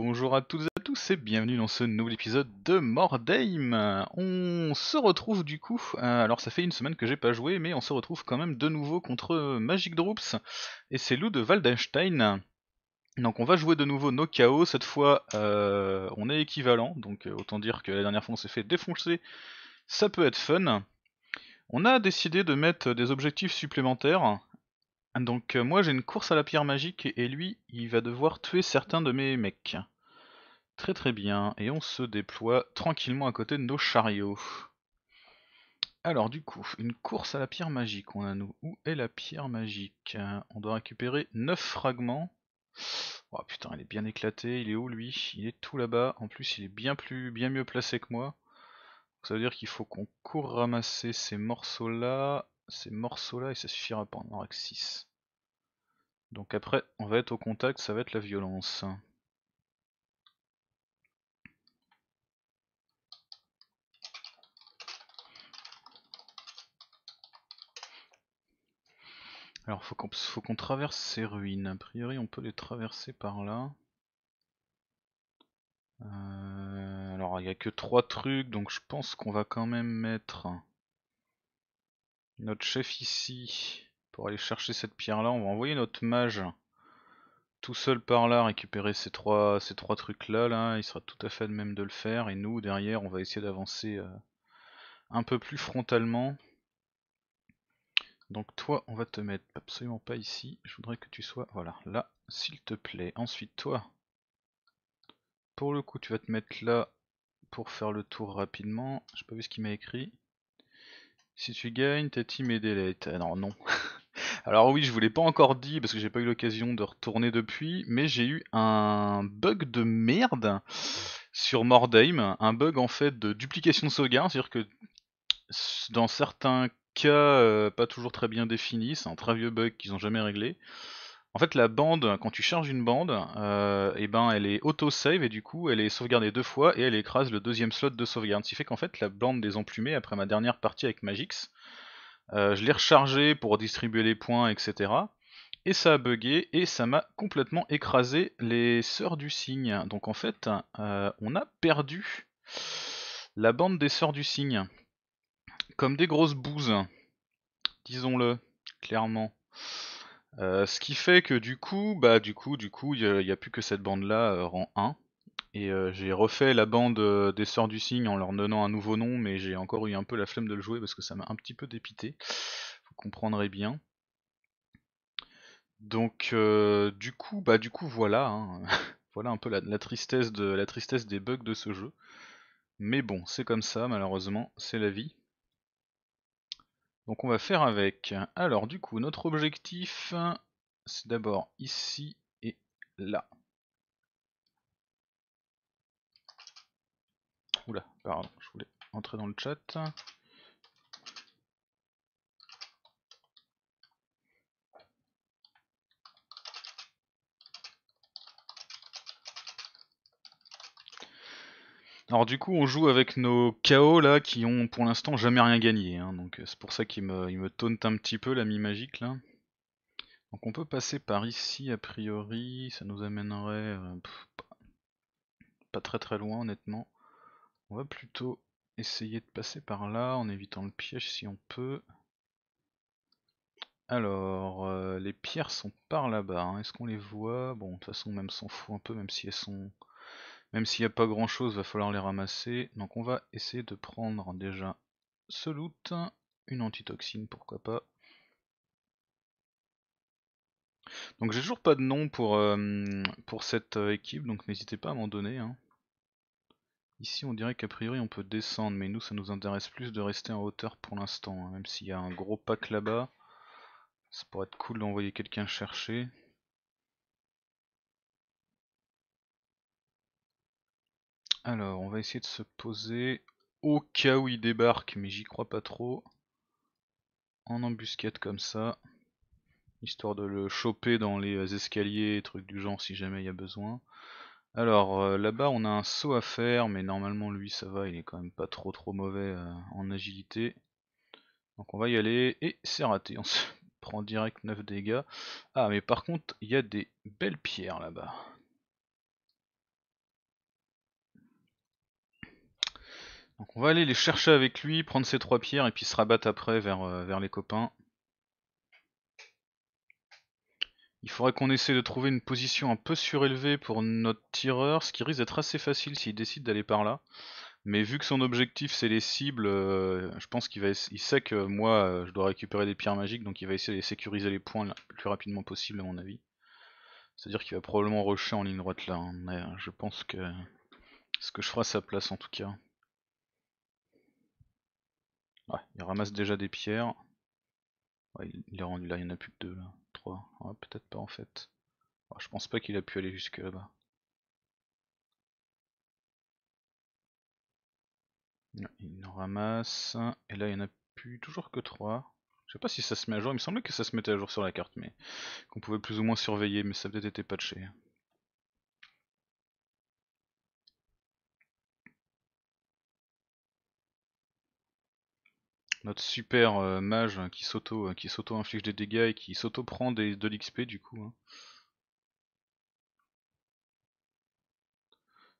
Bonjour à toutes et à tous et bienvenue dans ce nouvel épisode de Mordheim. On se retrouve du coup, euh, alors ça fait une semaine que j'ai pas joué, mais on se retrouve quand même de nouveau contre Magic Droops et c'est Lou de Waldenstein. Donc on va jouer de nouveau nos chaos, cette fois euh, on est équivalent, donc euh, autant dire que la dernière fois on s'est fait défoncer, ça peut être fun. On a décidé de mettre des objectifs supplémentaires, donc euh, moi j'ai une course à la pierre magique et lui il va devoir tuer certains de mes mecs. Très très bien, et on se déploie tranquillement à côté de nos chariots. Alors du coup, une course à la pierre magique, on a nous. Où est la pierre magique On doit récupérer 9 fragments. Oh putain, il est bien éclaté, il est où lui Il est tout là-bas, en plus il est bien plus bien mieux placé que moi. Ça veut dire qu'il faut qu'on court ramasser ces morceaux-là, ces morceaux-là, et ça suffira pas en 6. Donc après, on va être au contact, ça va être la violence. Alors faut qu'on traverse ces ruines. A priori on peut les traverser par là. Euh, alors il n'y a que trois trucs, donc je pense qu'on va quand même mettre notre chef ici pour aller chercher cette pierre là. On va envoyer notre mage tout seul par là récupérer ces trois, trucs là, là. Il sera tout à fait de même de le faire. Et nous, derrière, on va essayer d'avancer euh, un peu plus frontalement. Donc toi, on va te mettre absolument pas ici. Je voudrais que tu sois, voilà, là, s'il te plaît. Ensuite, toi, pour le coup, tu vas te mettre là pour faire le tour rapidement. J'ai pas vu ce qu'il m'a écrit. Si tu gagnes, t'es team est délai. non, non. Alors oui, je vous l'ai pas encore dit parce que j'ai pas eu l'occasion de retourner depuis, mais j'ai eu un bug de merde sur Mordheim, un bug en fait de duplication de sauvegarde, c'est-à-dire que dans certains cas euh, pas toujours très bien définis, c'est un très vieux bug qu'ils ont jamais réglé. En fait, la bande, quand tu charges une bande, et euh, eh ben, elle est auto-save et du coup, elle est sauvegardée deux fois et elle écrase le deuxième slot de sauvegarde. Ce qui fait qu'en fait, la bande des emplumés, après ma dernière partie avec Magix, euh, je l'ai rechargé pour distribuer les points, etc. Et ça a bugué et ça m'a complètement écrasé les sœurs du cygne. Donc en fait, euh, on a perdu la bande des sœurs du cygne. Comme des grosses bouses, disons-le clairement. Euh, ce qui fait que du coup, bah du coup, du coup, il n'y a, a, plus que cette bande là rang 1. Et euh, j'ai refait la bande euh, des Sœurs du Cygne en leur donnant un nouveau nom, mais j'ai encore eu un peu la flemme de le jouer parce que ça m'a un petit peu dépité. Vous comprendrez bien. Donc euh, du coup, bah du coup voilà, hein. voilà un peu tristesse de la tristesse des bugs de ce jeu. Mais bon, c'est comme ça, malheureusement, c'est la vie. Donc on va faire avec. Alors du coup, notre objectif, c'est d'abord ici et là. Oula, pardon, je voulais entrer dans le chat. Alors du coup on joue avec nos KO là qui ont pour l'instant jamais rien gagné, hein. donc euh, c'est pour ça qu'il me, il un petit peu l'ami magique là. Donc on peut passer par ici a priori, ça nous amènerait euh, pas très très loin honnêtement. On va plutôt essayer de passer par là en évitant le piège si on peut. Alors, euh, les pierres sont par là-bas. Hein. Est-ce qu'on les voit Bon, de toute façon, même s'en fout un peu, même si elles sont... Même s'il n'y a pas grand-chose, va falloir les ramasser. Donc on va essayer de prendre déjà ce loot. Une antitoxine, pourquoi pas. Donc j'ai toujours pas de nom pour, euh, pour cette euh, équipe, donc n'hésitez pas à m'en donner. Hein. Ici on dirait qu'a priori on peut descendre, mais nous ça nous intéresse plus de rester en hauteur pour l'instant, hein. même s'il y a un gros pack là-bas. Ça pourrait être cool d'envoyer quelqu'un chercher. Alors, on va essayer de se poser au cas où il débarque, mais j'y crois pas trop. En embuscade comme ça, histoire de le choper dans les euh, escaliers et trucs du genre si jamais il y a besoin. Alors euh, là-bas on a un saut à faire, mais normalement lui ça va, il est quand même pas trop trop mauvais euh, en agilité. Donc on va y aller, et c'est raté, on se prend direct 9 dégâts. Ah mais par contre il y a des belles pierres là-bas. Donc on va aller les chercher avec lui, prendre ces trois pierres et puis se rabattre après vers euh, les copains. Il faudrait qu'on essaie de trouver une position un peu surélevée pour notre tireur, ce qui risque d'être assez facile s'il décide d'aller par là. Mais vu que son objectif c'est les cibles, euh, je pense qu'il va il sait que moi euh, je dois récupérer des pierres magiques, donc il va essayer de sécuriser les points le plus rapidement possible à mon avis. C'est-à-dire qu'il va probablement rusher en ligne droite là, hein. mais euh, je pense que ce que je ferai sa place en tout cas. il ramasse déjà des pierres. il est rendu là, il n'y en a plus que deux là peut-être pas en fait. je pense pas qu'il a pu aller jusque là-bas. Il en ramasse. Et là, il n'y en a plus toujours que 3. Je sais pas si ça se met à jour. Il me semblait que ça se mettait à jour sur la carte, mais qu'on pouvait plus ou moins surveiller, mais ça a peut-être été patché. notre super euh, mage hein, qui s'auto hein, inflige des dégâts et qui s'auto prend des, de l'XP du coup. Hein.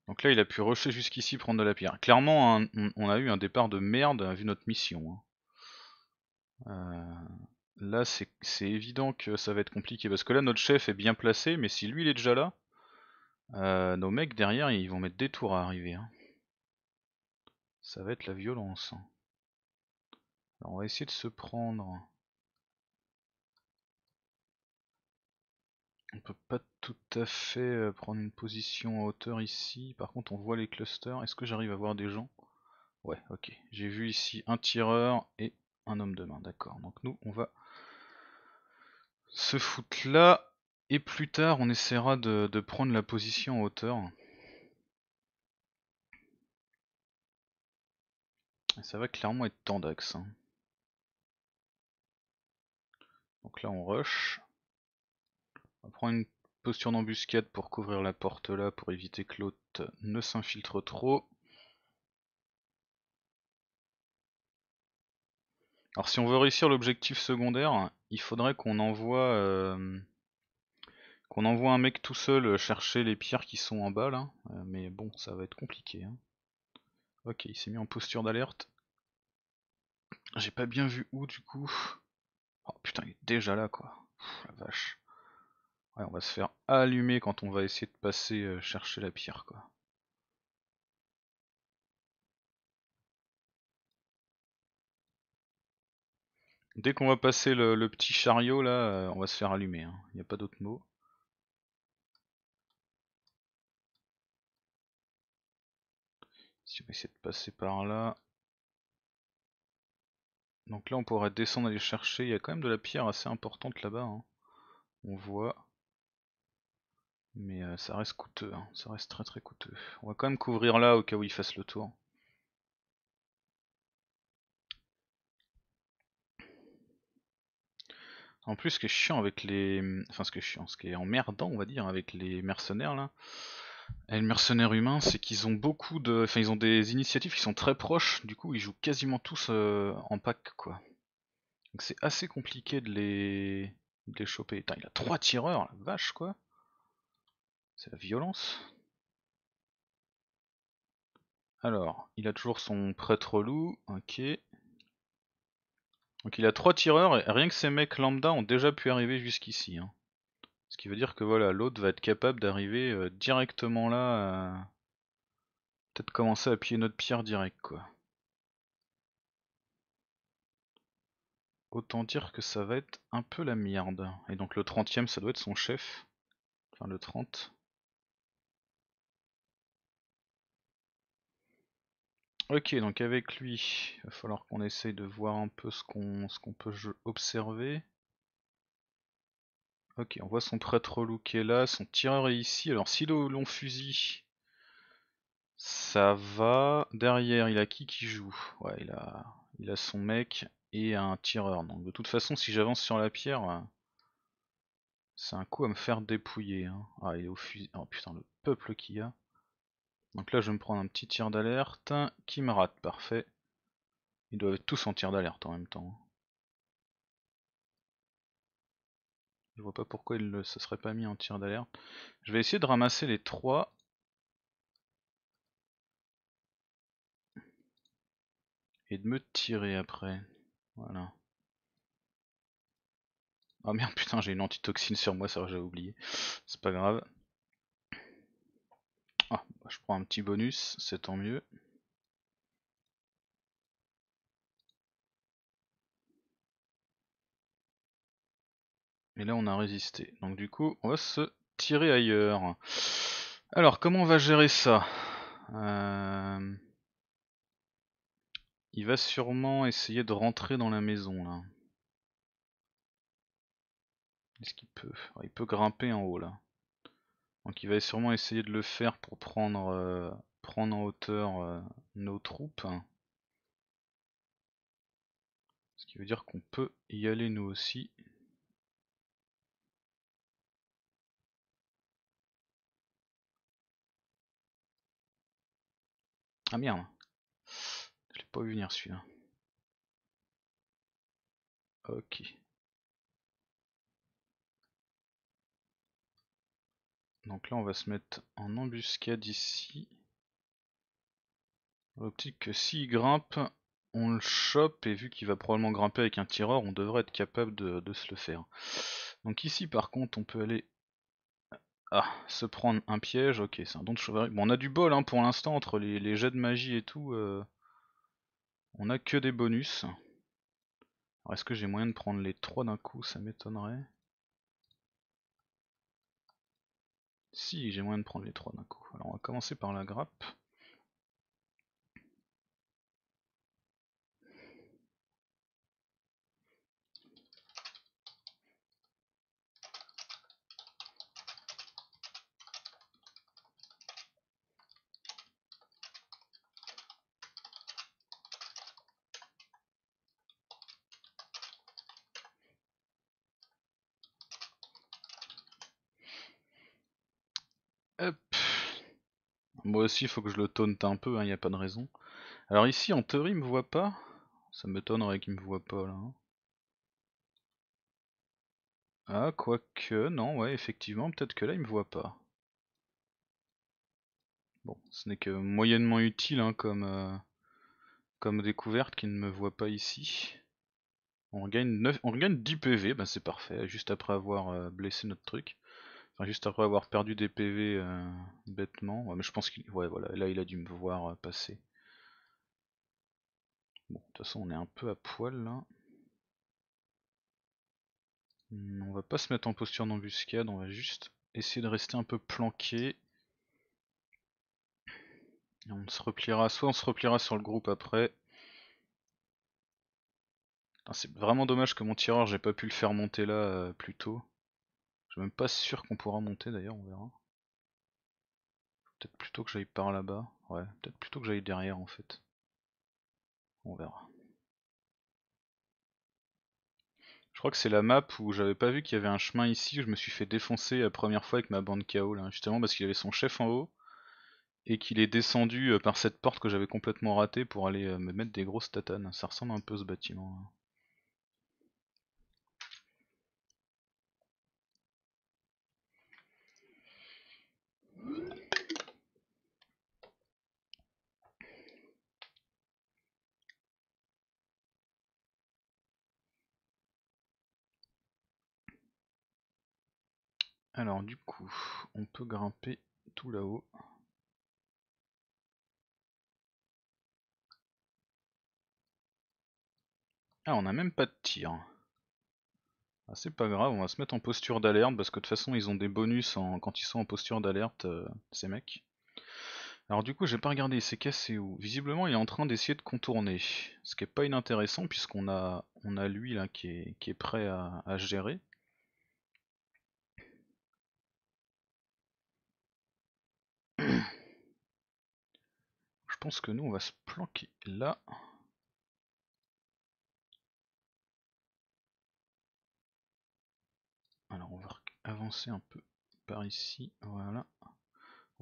Donc là il a pu rusher jusqu'ici prendre de la pierre. Clairement on a eu un départ de merde vu notre mission. Euh, là c'est évident que ça va être compliqué parce que là notre chef est bien placé mais si lui il est déjà là, euh, nos mecs derrière ils vont mettre des tours à arriver. Ça va être la violence on va essayer de se prendre. On peut pas tout à fait euh, prendre une position en hauteur ici. Par contre, on voit les clusters. Est-ce que j'arrive à voir des gens Ouais, ok. J'ai vu ici un tireur et un homme de main. D'accord. Donc nous, on va se foutre là. Et plus tard, on essaiera de, prendre la position en hauteur. ça va clairement être Tandax. Hein. Donc là on rush. On prend une posture d'embuscade pour couvrir la porte là, pour éviter que l'autre ne s'infiltre trop. Alors si on veut réussir l'objectif secondaire, il faudrait qu'on envoie euh, qu'on envoie un mec tout seul chercher les pierres qui sont en bas là, euh, mais bon ça va être compliqué. Hein. Ok, il s'est mis en posture d'alerte. J'ai pas bien vu où du coup. Oh putain, il est déjà là quoi. la vache. on va se faire allumer quand on va essayer de passer euh, chercher la pierre quoi. Dès qu'on va passer le, petit chariot là, euh, on va se faire allumer. Hein. Il n'y a pas d'autre mot. Si on va essayer de passer par là. Donc là on pourrait descendre aller chercher, il y a quand même de la pierre assez importante là-bas. Hein. On voit. Mais euh, ça reste coûteux, hein. ça reste très très coûteux. On va quand même couvrir là au cas où il fasse le tour. En plus, ce qui est chiant avec les. Enfin, ce qui est chiant, ce qui est emmerdant, on va dire, avec les mercenaires là, et le mercenaire humain, c'est qu'ils ont beaucoup de. Enfin, ils ont des initiatives qui sont très proches, du coup, ils jouent quasiment tous euh, en pack, quoi. Donc c'est assez compliqué de les. de choper. il a trois tireurs, la vache, quoi. C'est la violence. Alors, il a toujours son prêtre loup, ok. Donc il a trois tireurs, et rien que ces mecs lambda ont déjà pu arriver jusqu'ici. Hein. Ce qui veut dire que voilà, l'autre va être capable d'arriver euh, directement là, peut-être commencer à appuyer notre pierre direct quoi. Autant dire que ça va être un peu la merde. Et donc le 30ème ça doit être son chef. Enfin le 30. Ok, donc avec lui, il va falloir qu'on essaye de voir un peu ce qu'on peut observer. Ok, on voit son prêtre relouqué là, son tireur est ici. Alors si le long fusil, ça va. Derrière, il a qui qui joue Ouais, il a, il a son mec et un tireur. Donc de toute façon, si j'avance sur la pierre, c'est un coup à me faire dépouiller. Hein. Ah, il est au fusil. Oh putain, le peuple qu'il y a. Donc là, je vais me prendre un petit tir d'alerte qui me rate. Parfait. Ils doivent être tous en tir d'alerte en même temps. Hein. Je vois pas pourquoi il ne serait pas mis en tir d'alerte. Je vais essayer de ramasser les trois. Et de me tirer après. Voilà. Oh merde putain j'ai une antitoxine sur moi, ça j'ai oublié. C'est pas grave. Ah, bah, je prends un petit bonus, c'est tant mieux. mais là on a résisté. Donc du coup on va se tirer ailleurs. Alors comment on va gérer ça euh, Il va sûrement essayer de rentrer dans la maison là. Est-ce qu'il peut Il peut grimper en haut là. Donc il va sûrement essayer de le faire pour prendre, euh, prendre en hauteur euh, nos troupes. Ce qui veut dire qu'on peut y aller nous aussi. Ah merde. Je l'ai pas vu venir celui-là. Ok. Donc là on va se mettre en embuscade ici. L'optique que s'il grimpe, on le chope et vu qu'il va probablement grimper avec un tireur, on devrait être capable de se le faire. Donc ici par contre on peut aller ah, se prendre un piège, ok, c'est un don de chevalerie. Bon, on a du bol hein, pour l'instant entre les, jets de magie et tout. Euh, on a que des bonus. Alors, est-ce que j'ai moyen de prendre les trois d'un coup Ça m'étonnerait. Si, j'ai moyen de prendre les trois d'un coup. Alors, on va commencer par la grappe. Moi aussi, il faut que je le taunte un peu, il hein, n'y a pas de raison. Alors ici, en théorie, il me voit pas. Ça m'étonnerait qu'il me voit pas, là. Hein. Ah, quoique, non, ouais, effectivement, peut-être que là, il me voit pas. Bon, ce n'est que moyennement utile hein, comme, euh, comme découverte qu'il ne me voit pas ici. On regagne, on 10 PV, bah c'est parfait, juste après avoir euh, blessé notre truc juste après avoir perdu des PV euh, bêtement. Ouais, mais je pense qu'il. Ouais, voilà, là il a dû me voir euh, passer. Bon, de toute façon, on est un peu à poil là. Hmm, on va pas se mettre en posture d'embuscade, on va juste essayer de rester un peu planqué. Et on se repliera, soit on se repliera sur le groupe après. C'est vraiment dommage que mon tireur j'ai pas pu le faire monter là euh, plus tôt suis même pas sûr qu'on pourra monter d'ailleurs, on verra. Peut-être plutôt que j'aille par là-bas. Ouais, peut-être plutôt que j'aille derrière en fait. On verra. Je crois que c'est la map où j'avais pas vu qu'il y avait un chemin ici, où je me suis fait défoncer la première fois avec ma bande KO là, justement parce qu'il avait son chef en haut et qu'il est descendu euh, par cette porte que j'avais complètement ratée pour aller euh, me mettre des grosses tatanes. Ça ressemble un peu ce bâtiment là. Alors du coup, on peut grimper tout là-haut. Ah, on n'a même pas de tir. Ah, c'est pas grave, on va se mettre en posture d'alerte parce que de toute façon ils ont des bonus quand ils sont en posture d'alerte, euh, ces mecs. Alors du coup j'ai pas regardé, il s'est cassé où Visiblement il est en train d'essayer de contourner, ce qui est pas inintéressant puisqu'on a, on a lui là qui est, prêt à, à gérer. Je pense que nous, on va se planquer là. Alors, on va avancer un peu par ici. Voilà.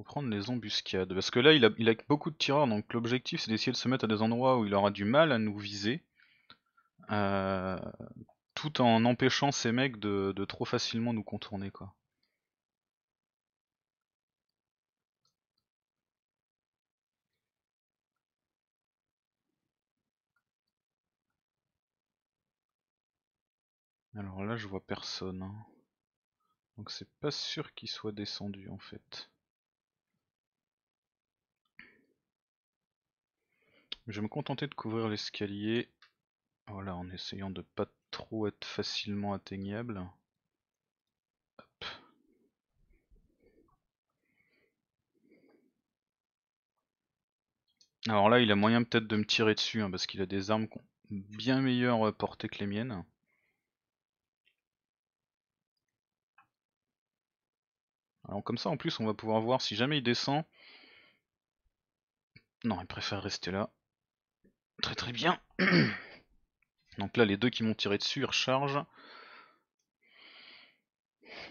prendre les embuscades. Parce que là, il a, a beaucoup de tireurs, donc l'objectif, c'est d'essayer de se mettre à des endroits où il aura du mal à nous viser. Euh, tout en empêchant ces mecs de, de trop facilement nous contourner, quoi. Alors là, je vois personne. Hein. Donc c'est pas sûr qu'il soit descendu en fait. Je vais me contenter de couvrir l'escalier. Voilà, en essayant de pas trop être facilement atteignable. Alors là, il a moyen peut-être de me tirer dessus, hein, parce qu'il a des armes bien meilleures portées que les miennes. Alors comme ça en plus on va pouvoir voir si jamais il descend. Non, il préfère rester là. Très très bien. Donc là les deux qui m'ont tiré dessus ils rechargent.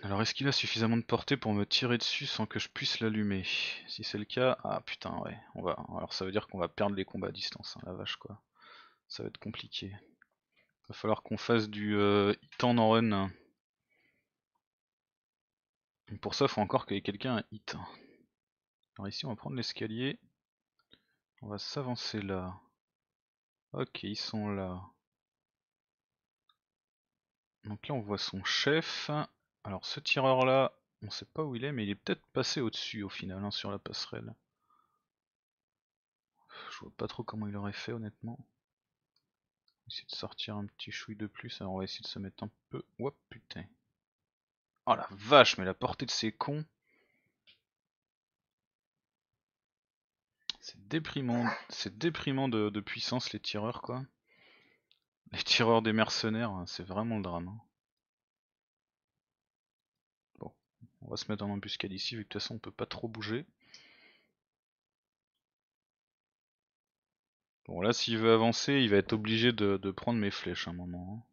Alors est-ce qu'il a suffisamment de portée pour me tirer dessus sans que je puisse l'allumer Si c'est le cas, ah putain ouais, on va. Alors ça veut dire qu'on va perdre les combats à distance, hein, la vache quoi. Ça va être compliqué. Va falloir qu'on fasse du euh, hit en run. Pour ça, il faut encore que quelqu'un hit. Alors ici, on va prendre l'escalier. On va s'avancer là. Ok, ils sont là. Donc là, on voit son chef. Alors ce tireur là, on sait pas où il est, mais il est peut-être passé au-dessus au final, hein, sur la passerelle. Je vois pas trop comment il aurait fait, honnêtement. On va essayer de sortir un petit chouille de plus. Alors on va essayer de se mettre un peu. Oh putain. Oh la vache, mais la portée de ces cons. C'est déprimant, c'est déprimant de, puissance les tireurs quoi. Les tireurs des mercenaires, hein, c'est vraiment le drame. Hein. Bon, on va se mettre en embuscade ici vu que de toute façon on peut pas trop bouger. Bon là s'il veut avancer, il va être obligé de, prendre mes flèches à un moment. Hein.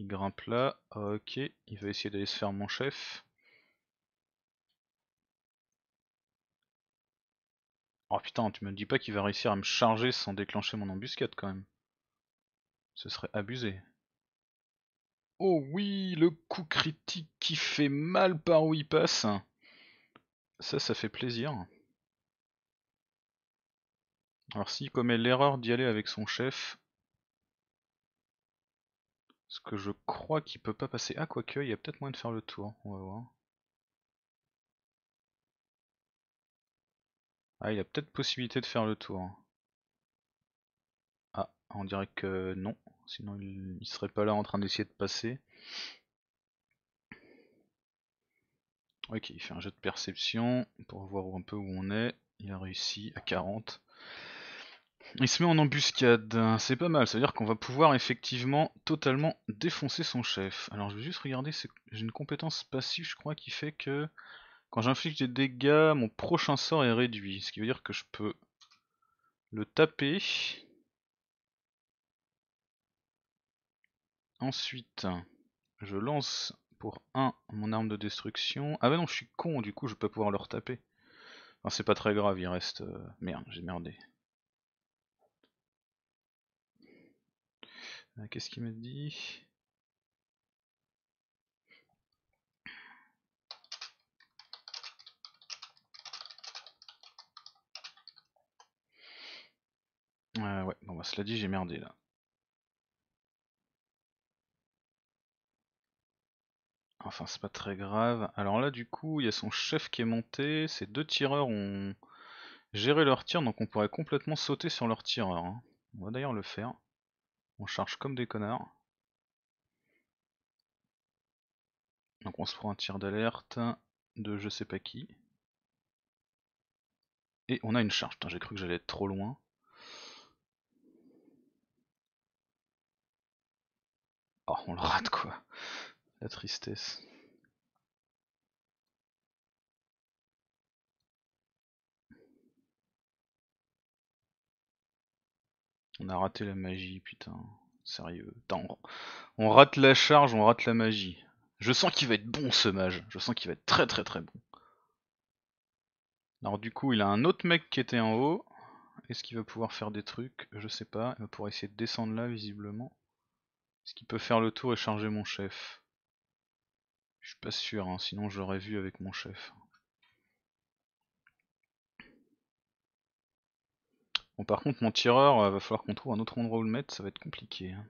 Il grimpe là. ok, il va essayer d'aller se faire mon chef. Oh putain, tu me dis pas qu'il va réussir à me charger sans déclencher mon embuscade quand même. Ce serait abusé. Oh oui, le coup critique qui fait mal par où il passe. Ça, ça fait plaisir. Alors s'il commet l'erreur d'y aller avec son chef, ce que je crois qu'il peut pas passer. Ah quoique, il y a peut-être moyen de faire le tour, on va voir. Ah il a peut-être possibilité de faire le tour. Ah, on dirait que non, sinon il, il serait pas là en train d'essayer de passer. Ok, il fait un jeu de perception pour voir un peu où on est. Il a réussi à 40. Il se met en embuscade. C'est pas mal, ça veut dire qu'on va pouvoir effectivement totalement défoncer son chef. Alors je vais juste regarder, j'ai une compétence passive je crois qui fait que quand j'inflige des dégâts, mon prochain sort est réduit. Ce qui veut dire que je peux le taper. Ensuite, je lance pour 1 mon arme de destruction. Ah bah non, je suis con, du coup je peux pouvoir le retaper. Enfin, c'est pas très grave, il reste... Euh, merde, j'ai merdé. Euh, qu'est-ce qu'il me dit euh, ouais, bon bah, cela dit j'ai merdé là. Enfin c'est pas très grave. Alors là du coup il y a son chef qui est monté, ces deux tireurs ont géré leur tir donc on pourrait complètement sauter sur leur tireur. Hein. On va d'ailleurs le faire. On charge comme des connards. Donc on se prend un tir d'alerte de je sais pas qui. Et on a une charge. J'ai cru que j'allais être trop loin. Oh, on le rate quoi. La tristesse. On a raté la magie, putain. Sérieux. on rate la charge, on rate la magie. Je sens qu'il va être bon ce mage. Je sens qu'il va être très très très bon. Alors du coup, il a un autre mec qui était en haut. Est-ce qu'il va pouvoir faire des trucs Je sais pas. Il va pouvoir essayer de descendre là, visiblement. Est-ce qu'il peut faire le tour et charger mon chef Je suis pas sûr, hein. sinon j'aurais vu avec mon chef. Bon, par contre, mon tireur, il euh, va falloir qu'on trouve un autre endroit où le mettre, ça va être compliqué. Hein.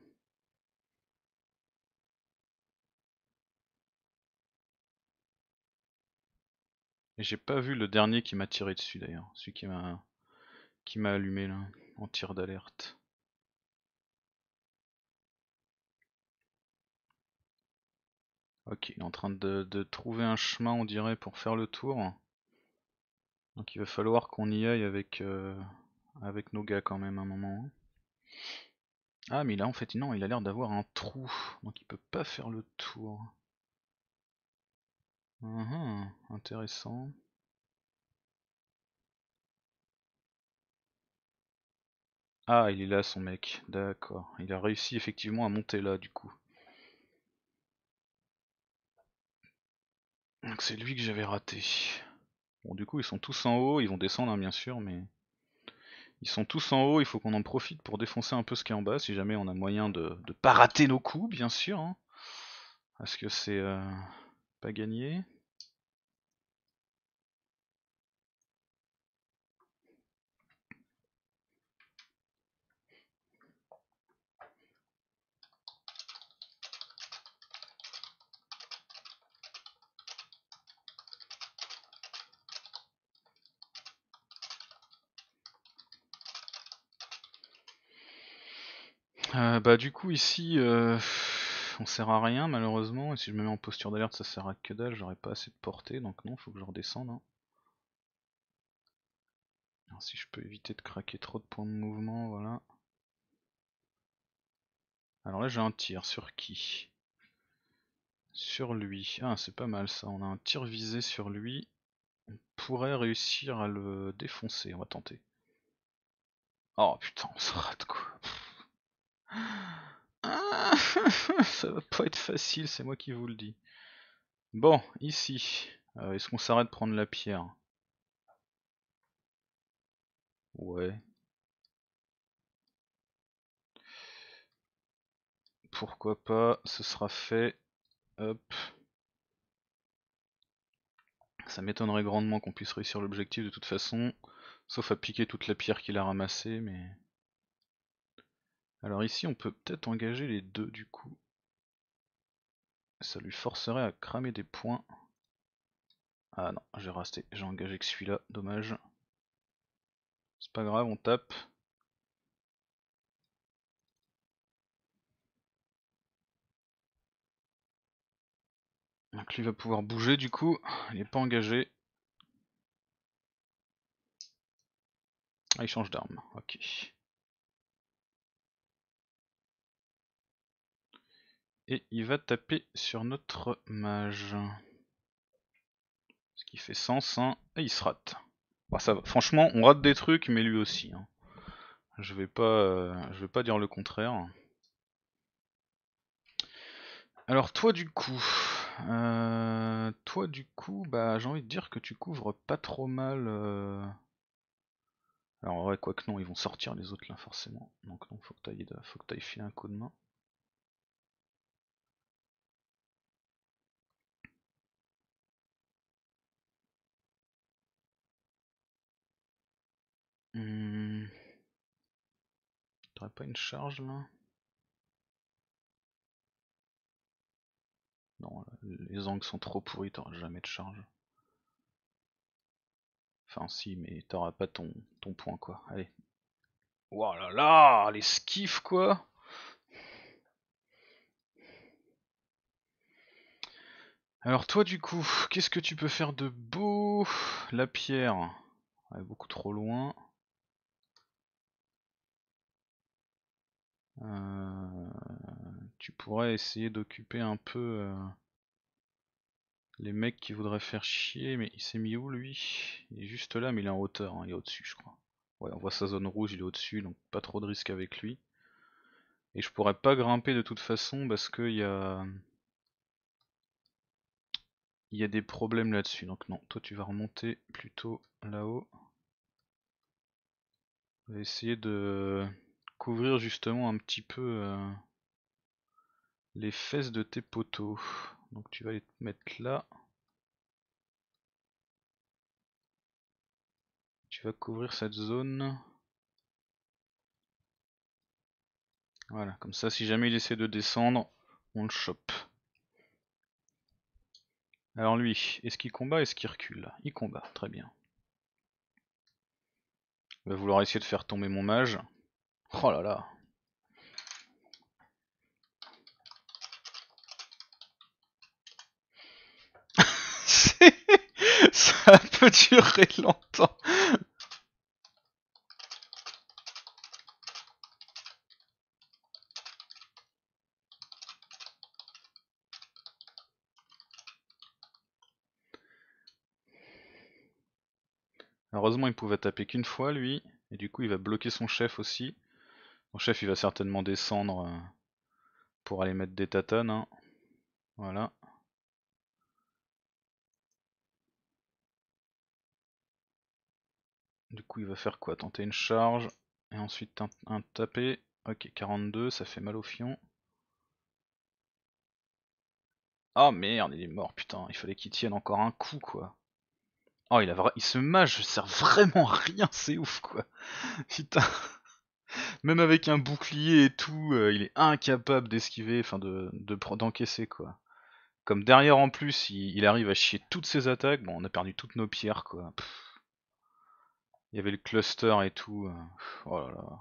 Et j'ai pas vu le dernier qui m'a tiré dessus d'ailleurs, celui qui m'a qui m'a allumé là, en tir d'alerte. Ok, il est en train de, trouver un chemin, on dirait, pour faire le tour. Donc il va falloir qu'on y aille avec euh, avec nos gars quand même un moment. Hein. Ah mais là en fait non, il a l'air d'avoir un trou, donc il peut pas faire le tour. Uh-huh, intéressant. Ah, il est là son mec, d'accord. Il a réussi effectivement à monter là du coup. Donc c'est lui que j'avais raté. Bon du coup ils sont tous en haut, ils vont descendre hein, bien sûr, mais... Ils sont tous en haut, il faut qu'on en profite pour défoncer un peu ce qui est en bas, si jamais on a moyen de ne pas rater nos coups, bien sûr. Hein. Parce que c'est euh, pas gagné. Euh, bah du coup ici euh, on sert à rien malheureusement et si je me mets en posture d'alerte ça sert à que dalle j'aurais pas assez de portée donc non faut que je redescende hein. si je peux éviter de craquer trop de points de mouvement voilà alors là j'ai un tir sur qui sur lui ah c'est pas mal ça on a un tir visé sur lui on pourrait réussir à le défoncer on va tenter oh putain on se rate quoi ah, ça va pas être facile, c'est moi qui vous le dis. Bon, ici. Euh, est-ce qu'on s'arrête de prendre la pierre Ouais. Pourquoi pas, ce sera fait. Hop. Ça m'étonnerait grandement qu'on puisse réussir l'objectif de toute façon. Sauf à piquer toute la pierre qu'il a ramassée, mais... Alors ici, on peut peut-être engager les deux du coup. Ça lui forcerait à cramer des points. Ah non, j'ai raté, j'ai engagé que celui-là, dommage. C'est pas grave, on tape. Donc lui va pouvoir bouger du coup, il n'est pas engagé. Ah, il change d'arme, ok. Et il va taper sur notre mage. Ce qui fait sens, hein. Et il se rate. Bah, ça Franchement, on rate des trucs, mais lui aussi. Hein. Je vais pas, euh, je vais pas dire le contraire. Alors toi du coup, euh, toi du coup, bah j'ai envie de dire que tu couvres pas trop mal. Euh. Alors Alors vrai, quoi que non, ils vont sortir les autres là forcément. Donc non, faut que tu faut que filer un coup de main. Hum... T'aurais pas une charge là Non, les angles sont trop pourris, t'auras jamais de charge. Enfin si, mais t'auras pas ton, ton point quoi. Allez. Ouah là là, les skiffs quoi Alors toi du coup, qu'est-ce que tu peux faire de beau La pierre, est beaucoup trop loin. Euh, tu pourrais essayer d'occuper un peu euh, les mecs qui voudraient faire chier, mais il s'est mis où lui Il est juste là, mais il est en hauteur, hein, il est au-dessus, je crois. Ouais, on voit sa zone rouge, il est au-dessus, donc pas trop de risque avec lui. Et je pourrais pas grimper de toute façon parce qu'il y a... Il y a des problèmes là-dessus, donc non, toi tu vas remonter plutôt là-haut. essayer de couvrir justement un petit peu euh, les fesses de tes poteaux. Donc tu vas les mettre là. Tu vas couvrir cette zone. Voilà, comme ça si jamais il essaie de descendre, on le chope. Alors lui, est-ce qu'il combat, est-ce qu'il recule Il combat, très bien. Il va vouloir essayer de faire tomber mon mage. Oh là là. Ça peut durer longtemps. Heureusement, il pouvait taper qu'une fois, lui. Et du coup, il va bloquer son chef aussi. Mon chef il va certainement descendre euh, pour aller mettre des tatanes. Hein. Voilà. Du coup il va faire quoi Tenter une charge et ensuite un, tapé taper. Ok 42 ça fait mal au fion. Ah oh merde, il est mort, putain, il fallait qu'il tienne encore un coup, quoi. Oh, il, a il se mâche, je sers vraiment à rien, c'est ouf, quoi. Putain. Même avec un bouclier et tout, euh, il est incapable d'esquiver, enfin de, d'encaisser quoi. Comme derrière en plus, il, arrive à chier toutes ses attaques. Bon, on a perdu toutes nos pierres quoi. Il y avait le cluster et tout. Euh, oh là là.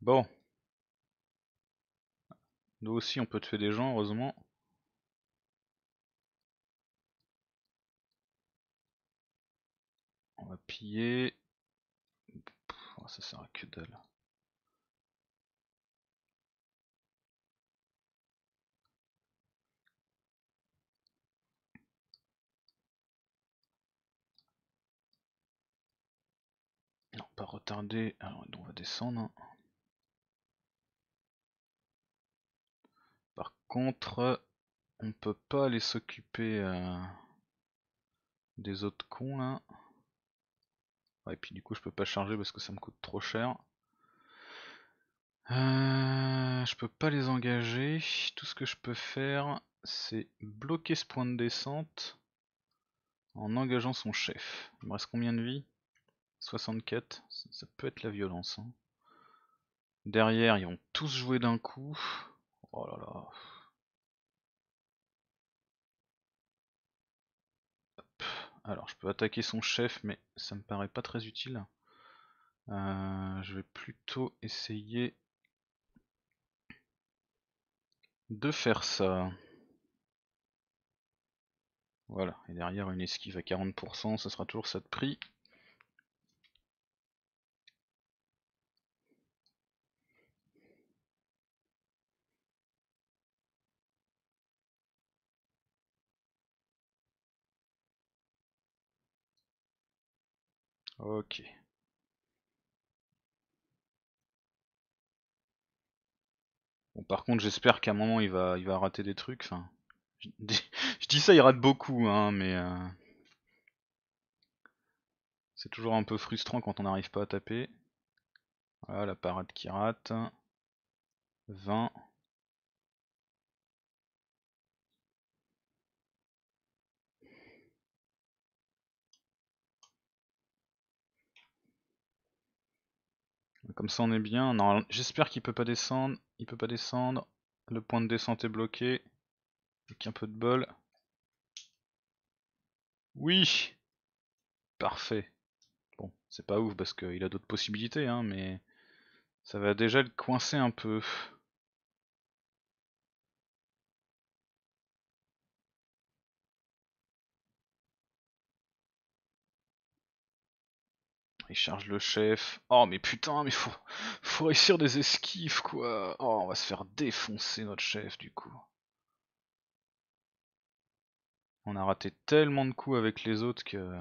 Bon. Nous aussi on peut tuer des gens, heureusement. On va piller. ça sert à que dalle. Non, pas retarder. Alors, ah, on va descendre. Hein. contre, on peut pas aller s'occuper euh, des autres cons là. et puis du coup je peux pas charger parce que ça me coûte trop cher. Euh, je peux pas les engager. Tout ce que je peux faire, c'est bloquer ce point de descente en engageant son chef. Il me reste combien de vie 64. Ça, peut être la violence. Hein. Derrière, ils vont tous jouer d'un coup. Oh là là. Alors je peux attaquer son chef, mais ça me paraît pas très utile. Euh, je vais plutôt essayer de faire ça. Voilà, et derrière une esquive à 40%, ça sera toujours ça de prix. Ok. Bon, par contre, j'espère qu'à un moment il va, il va rater des trucs. Enfin, je dis, ça, il rate beaucoup, hein, mais euh. c'est toujours un peu frustrant quand on n'arrive pas à taper. Voilà la parade qui rate. 20. Comme ça on est bien. j'espère qu'il peut pas descendre. Il peut pas descendre. Le point de descente est bloqué. Avec un peu de bol. Oui Parfait. Bon, c'est pas ouf parce qu'il a d'autres possibilités, hein, mais ça va déjà le coincer un peu. Il charge le chef. Oh mais putain, mais faut, faut réussir des esquives quoi. Oh, on va se faire défoncer notre chef du coup. On a raté tellement de coups avec les autres que...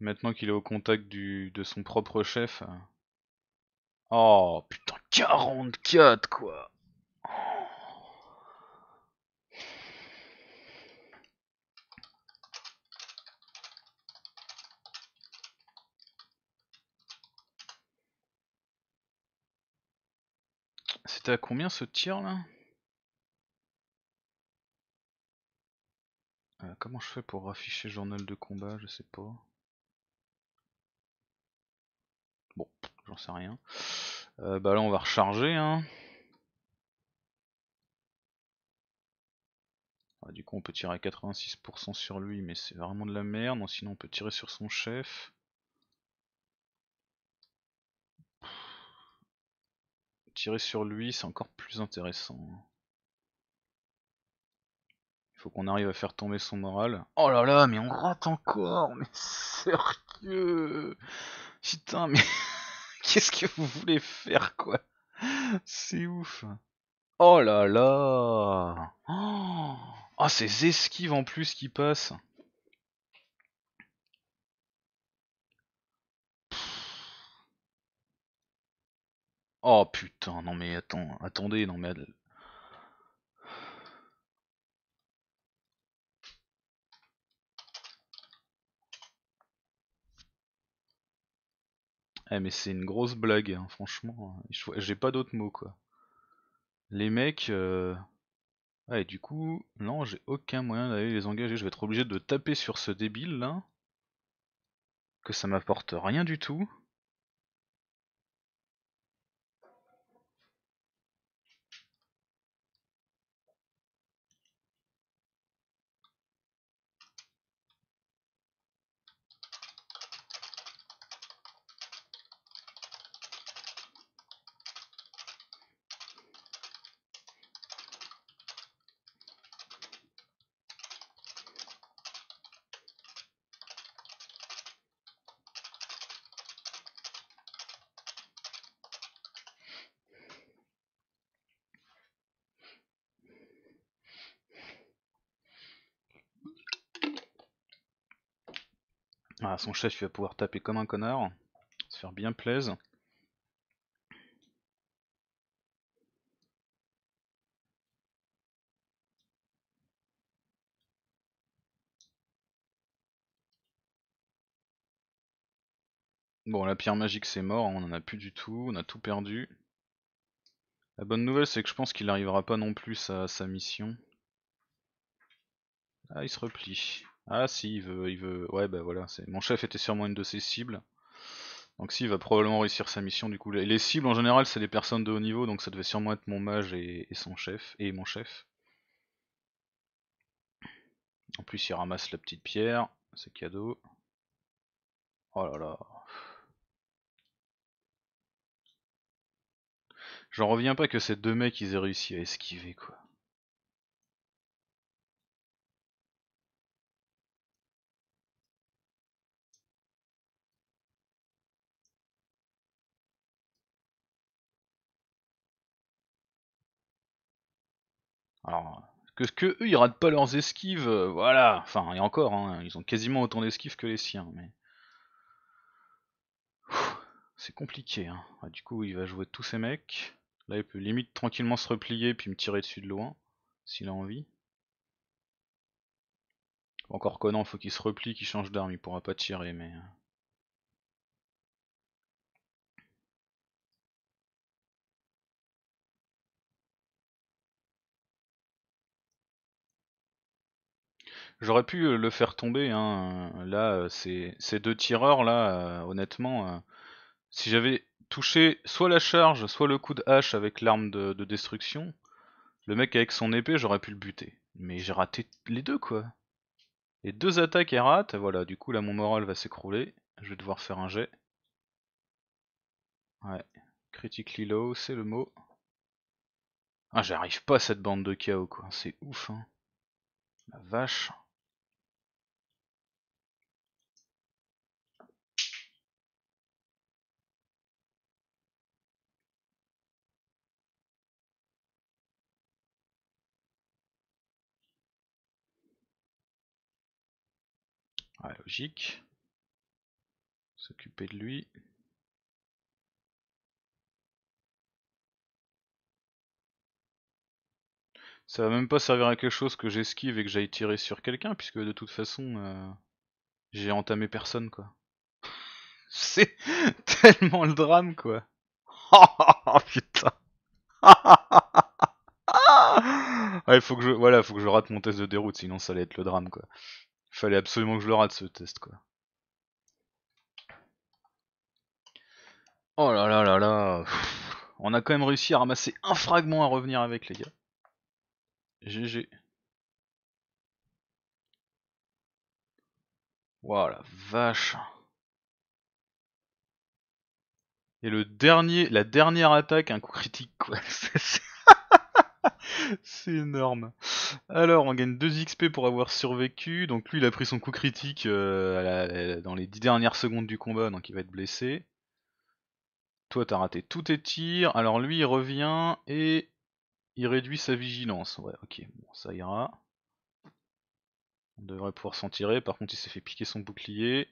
Maintenant qu'il est au contact du, de son propre chef. Euh, oh putain, 44 quoi C'était à combien ce tir là euh, Comment je fais pour afficher journal de combat Je sais pas. Bon, j'en sais rien. Euh, bah là on va recharger hein. ah, du coup on peut tirer à 86% sur lui mais c'est vraiment de la merde, sinon on peut tirer sur son chef. tirer sur lui, c'est encore plus intéressant. Il faut qu'on arrive à faire tomber son moral. Oh là là, mais on rate encore, mais sérieux Putain, mais qu'est-ce que vous voulez faire, quoi C'est ouf Oh là là oh, ces esquives en plus qui passent Oh putain, non mais attends, attendez, non mais... Eh mais c'est une grosse blague, hein, franchement. Hein. J'ai pas d'autres mots quoi. Les mecs... Euh, du coup, non j'ai aucun moyen d'aller les engager. Je vais être obligé de taper sur ce débile là. Que ça m'apporte rien du tout. son chef, il va pouvoir taper comme un connard. Se faire bien plaise. Bon, la pierre magique c'est mort, on en a plus du tout, on a tout perdu. La bonne nouvelle c'est que je pense qu'il n'arrivera pas non plus à sa mission. Ah, il se replie. Ah si, il veut, il veut. Ouais, bah voilà. Mon chef était sûrement une de ses cibles. Donc si, il va probablement réussir sa mission du coup. Et les cibles en général, c'est des personnes de haut niveau, donc ça devait sûrement être mon mage et, et son chef, et mon chef. En plus, il ramasse la petite pierre, c'est cadeau. Oh là là. J'en reviens pas que ces deux mecs ils aient réussi à esquiver quoi. Alors, que, que eux, ils ratent pas leurs esquives, euh, voilà. Enfin, et encore, hein, ils ont quasiment autant d'esquives que les siens, mais. C'est compliqué, hein. Ah, du coup, il va jouer tous ces mecs. Là, il peut limite tranquillement se replier puis me tirer dessus de loin, s'il a envie. Encore il faut qu'il se replie, qu'il change d'arme, il pourra pas tirer, mais. Euh, J'aurais pu euh, le faire tomber. Hein. Euh, là, euh, ces, ces, deux tireurs, là, honnêtement, si j'avais touché soit la charge, soit le coup de hache avec l'arme de, destruction, le mec avec son épée, j'aurais pu le buter. Mais j'ai raté les deux, quoi. Les deux attaques, et Voilà, du coup, là, mon moral va s'écrouler. Je vais devoir faire un jet. Ouais. Critically low, c'est le mot. Ah, j'arrive pas à cette bande de chaos, quoi. C'est ouf, hein. La vache. logique. S'occuper de lui. Ça va même pas servir à quelque chose que j'esquive et que j'aille tirer sur quelqu'un, puisque de toute façon, euh, j'ai entamé personne, quoi. C'est tellement le drame, quoi. Oh putain. Ah, il faut que je, voilà, faut que je rate mon test de déroute, sinon ça allait être le drame, quoi. Fallait absolument que je le rate ce test quoi. Oh là là là là On a quand même réussi à ramasser un fragment à revenir avec les gars. GG. Voilà la vache Et le dernier, la dernière attaque, un coup critique quoi. C'est énorme. Alors, on gagne 2 XP pour avoir survécu. Donc lui, il a pris son coup critique euh, dans les 10 dernières secondes du combat, donc il va être blessé. Toi, t'as raté tous tes tirs. Alors lui, il revient et il réduit sa vigilance. Ouais, ok, bon, ça ira. On devrait pouvoir s'en tirer. Par contre, il s'est fait piquer son bouclier.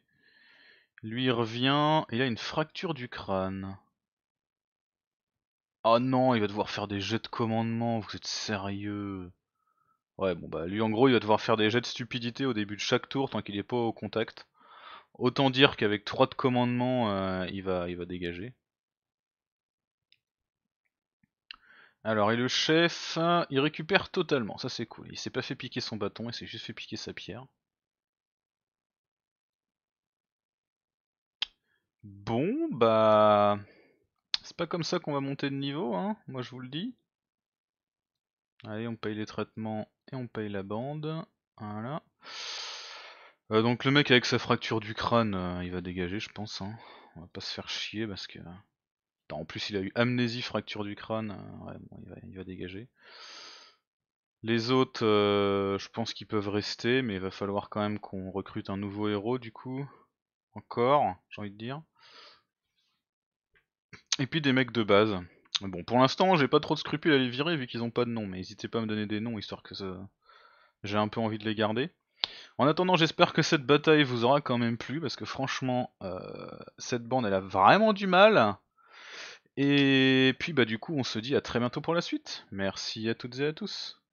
Lui, il revient et il a une fracture du crâne. Oh non, il va devoir faire des jets de commandement, vous êtes sérieux Ouais, bon bah lui en gros il va devoir faire des jets de stupidité au début de chaque tour tant qu'il n'est pas au contact. Autant dire qu'avec 3 de commandement euh, il, va, il va dégager. Alors et le chef, il récupère totalement, ça c'est cool. Il s'est pas fait piquer son bâton, il s'est juste fait piquer sa pierre. Bon bah... C'est pas comme ça qu'on va monter de niveau, hein, moi je vous le dis. Allez, on paye les traitements et on paye la bande. Voilà. Euh, donc le mec avec sa fracture du crâne, euh, il va dégager, je pense. Hein. On va pas se faire chier parce que... en plus, il a eu amnésie, fracture du crâne. Euh, ouais, bon, il, va, il va, dégager. Les autres, je pense qu'ils peuvent rester, mais il va falloir quand même qu'on recrute un nouveau héros, du coup. Encore, j'ai envie de dire. Et puis des mecs de base. Bon, pour l'instant, j'ai pas trop de scrupules à les virer vu qu'ils ont pas de nom, mais n'hésitez pas à me donner des noms histoire que ça... j'ai un peu envie de les garder. En attendant, j'espère que cette bataille vous aura quand même plu parce que franchement, euh, cette bande elle a vraiment du mal. Et puis bah du coup, on se dit à très bientôt pour la suite. Merci à toutes et à tous.